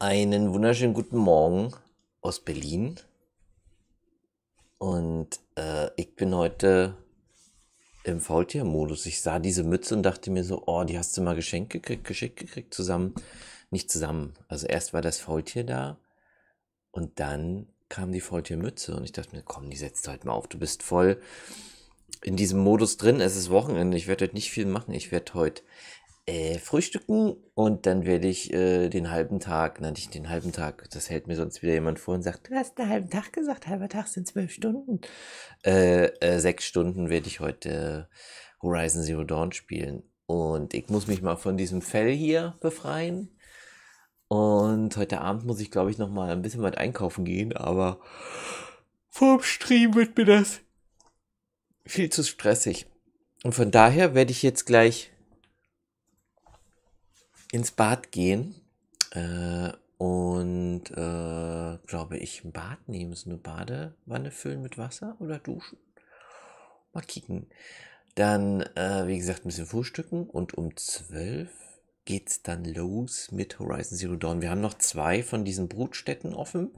Einen wunderschönen guten Morgen aus Berlin. Und äh, ich bin heute im Faultiermodus. Ich sah diese Mütze und dachte mir so, oh, die hast du mal geschenkt gekriegt, geschickt gekriegt, zusammen. Nicht zusammen. Also erst war das Faultier da und dann kam die Faultiermütze. Und ich dachte mir, komm, die setzt du halt mal auf. Du bist voll in diesem Modus drin. Es ist Wochenende. Ich werde heute nicht viel machen. Ich werde heute äh, frühstücken und dann werde ich äh, den halben Tag, na nicht den halben Tag, das hält mir sonst wieder jemand vor und sagt, du hast einen halben Tag gesagt, halber Tag sind zwölf Stunden. Äh, äh, sechs Stunden werde ich heute Horizon Zero Dawn spielen. Und ich muss mich mal von diesem Fell hier befreien. Und heute Abend muss ich, glaube ich, noch mal ein bisschen was einkaufen gehen, aber vom Stream wird mir das viel zu stressig. Und von daher werde ich jetzt gleich ins Bad gehen äh, und, äh, glaube ich, ein Bad nehmen, so eine Badewanne füllen mit Wasser oder duschen. Mal kicken. Dann, äh, wie gesagt, ein bisschen frühstücken und um 12 geht's dann los mit Horizon Zero Dawn. Wir haben noch zwei von diesen Brutstätten offen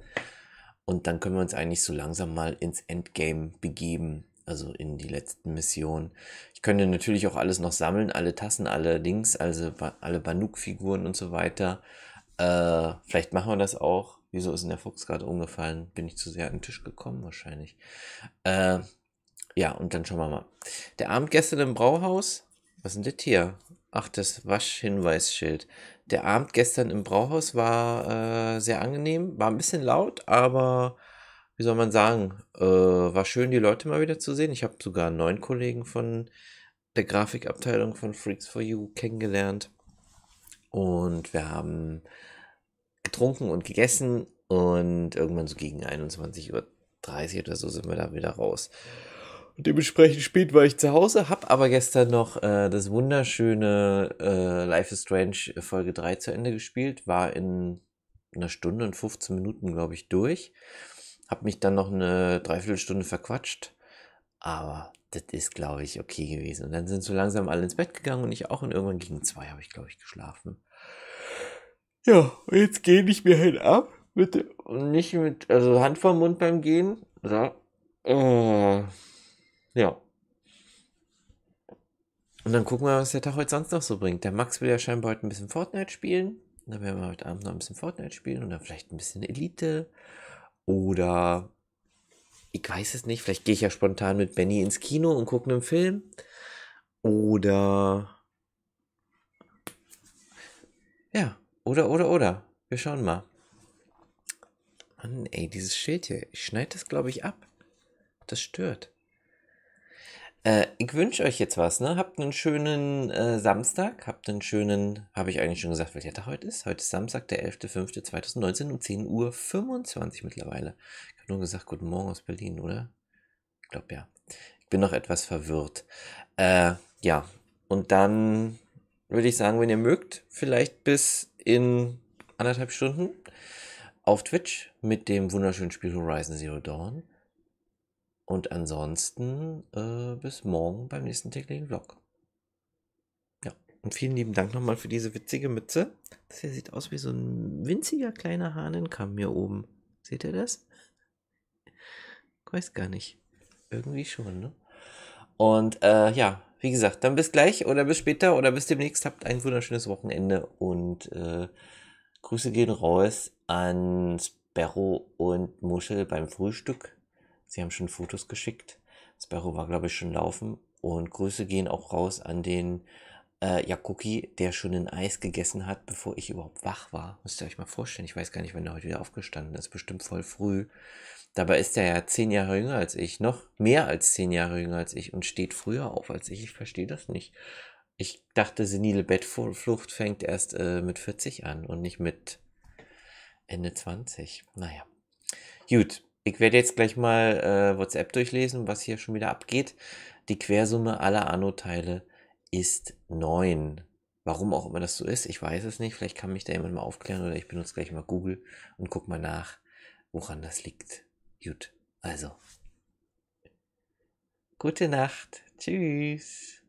und dann können wir uns eigentlich so langsam mal ins Endgame begeben also in die letzten Missionen. Ich könnte natürlich auch alles noch sammeln, alle Tassen, alle Dings, also alle Banuk-Figuren und so weiter. Äh, vielleicht machen wir das auch. Wieso ist denn der Fuchs gerade umgefallen? Bin ich zu sehr an den Tisch gekommen wahrscheinlich. Äh, ja, und dann schauen wir mal. Der Abend gestern im Brauhaus. Was sind das hier? Ach, das Waschhinweisschild. Der Abend gestern im Brauhaus war äh, sehr angenehm, war ein bisschen laut, aber wie soll man sagen, äh, war schön, die Leute mal wieder zu sehen. Ich habe sogar neun Kollegen von der Grafikabteilung von Freaks for You kennengelernt. Und wir haben getrunken und gegessen und irgendwann so gegen 21.30 Uhr oder so sind wir da wieder raus. Und dementsprechend spät war ich zu Hause, habe aber gestern noch äh, das wunderschöne äh, Life is Strange äh, Folge 3 zu Ende gespielt, war in einer Stunde und 15 Minuten, glaube ich, durch. Habe mich dann noch eine Dreiviertelstunde verquatscht. Aber das ist, glaube ich, okay gewesen. Und dann sind so langsam alle ins Bett gegangen und ich auch. Und irgendwann gegen zwei habe ich, glaube ich, geschlafen. Ja, jetzt gehe ich mir hin ab. Bitte. Und nicht mit, also Hand vor Mund beim Gehen. So. Äh, ja. Und dann gucken wir, was der Tag heute sonst noch so bringt. Der Max will ja scheinbar heute ein bisschen Fortnite spielen. Dann werden wir heute Abend noch ein bisschen Fortnite spielen und dann vielleicht ein bisschen Elite. Oder ich weiß es nicht, vielleicht gehe ich ja spontan mit Benny ins Kino und gucke einen Film. Oder ja, oder, oder, oder. Wir schauen mal. Mann, ey, dieses Schild hier. Ich schneide das, glaube ich, ab. Das stört. Äh, ich wünsche euch jetzt was, ne? Habt einen schönen äh, Samstag, habt einen schönen, habe ich eigentlich schon gesagt, welcher Tag heute ist? Heute ist Samstag, der 11.05.2019 um 10.25 Uhr mittlerweile. Ich habe nur gesagt, guten Morgen aus Berlin, oder? Ich glaube ja. Ich bin noch etwas verwirrt. Äh, ja, und dann würde ich sagen, wenn ihr mögt, vielleicht bis in anderthalb Stunden auf Twitch mit dem wunderschönen Spiel Horizon Zero Dawn. Und ansonsten äh, bis morgen beim nächsten täglichen Vlog. Ja, und vielen lieben Dank nochmal für diese witzige Mütze. Das hier sieht aus wie so ein winziger kleiner Hahnenkamm hier oben. Seht ihr das? Ich weiß gar nicht. Irgendwie schon, ne? Und äh, ja, wie gesagt, dann bis gleich oder bis später oder bis demnächst. Habt ein wunderschönes Wochenende und äh, Grüße gehen raus an Sperro und Muschel beim Frühstück. Sie haben schon Fotos geschickt. Sparrow war, glaube ich, schon laufen. Und Grüße gehen auch raus an den äh, Jakuki, der schon ein Eis gegessen hat, bevor ich überhaupt wach war. Müsst ihr euch mal vorstellen. Ich weiß gar nicht, wann er heute wieder aufgestanden ist. Bestimmt voll früh. Dabei ist er ja zehn Jahre jünger als ich. Noch mehr als zehn Jahre jünger als ich. Und steht früher auf als ich. Ich verstehe das nicht. Ich dachte, senile Bettflucht fängt erst äh, mit 40 an und nicht mit Ende 20. Naja. Gut, ich werde jetzt gleich mal äh, WhatsApp durchlesen, was hier schon wieder abgeht. Die Quersumme aller Anno-Teile ist 9. Warum auch immer das so ist, ich weiß es nicht. Vielleicht kann mich da jemand mal aufklären oder ich benutze gleich mal Google und gucke mal nach, woran das liegt. Gut, also. Gute Nacht. Tschüss.